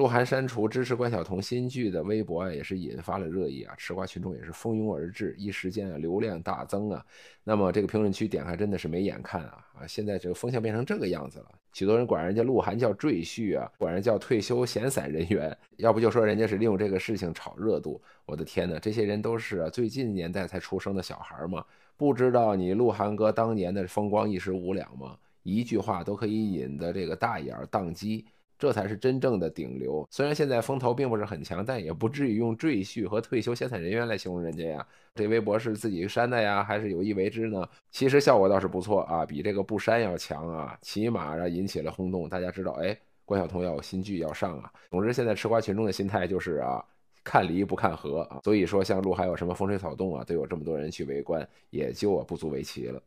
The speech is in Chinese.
鹿晗删除支持关晓彤新剧的微博啊，也是引发了热议啊，吃瓜群众也是蜂拥而至，一时间啊流量大增啊。那么这个评论区点开真的是没眼看啊啊！现在这个风向变成这个样子了，许多人管人家鹿晗叫赘婿啊，管人叫退休闲散人员，要不就说人家是利用这个事情炒热度。我的天哪，这些人都是最近年代才出生的小孩吗？不知道你鹿晗哥当年的风光一时无两吗？一句话都可以引得这个大眼儿宕机。这才是真正的顶流，虽然现在风头并不是很强，但也不至于用赘婿和退休闲散人员来形容人家呀。这微博是自己删的呀，还是有意为之呢？其实效果倒是不错啊，比这个不删要强啊，起码啊引起了轰动。大家知道，哎，关晓彤要有新剧要上啊。总之，现在吃瓜群众的心态就是啊，看离不看合啊。所以说，像鹿晗有什么风吹草动啊，都有这么多人去围观，也就不足为奇了。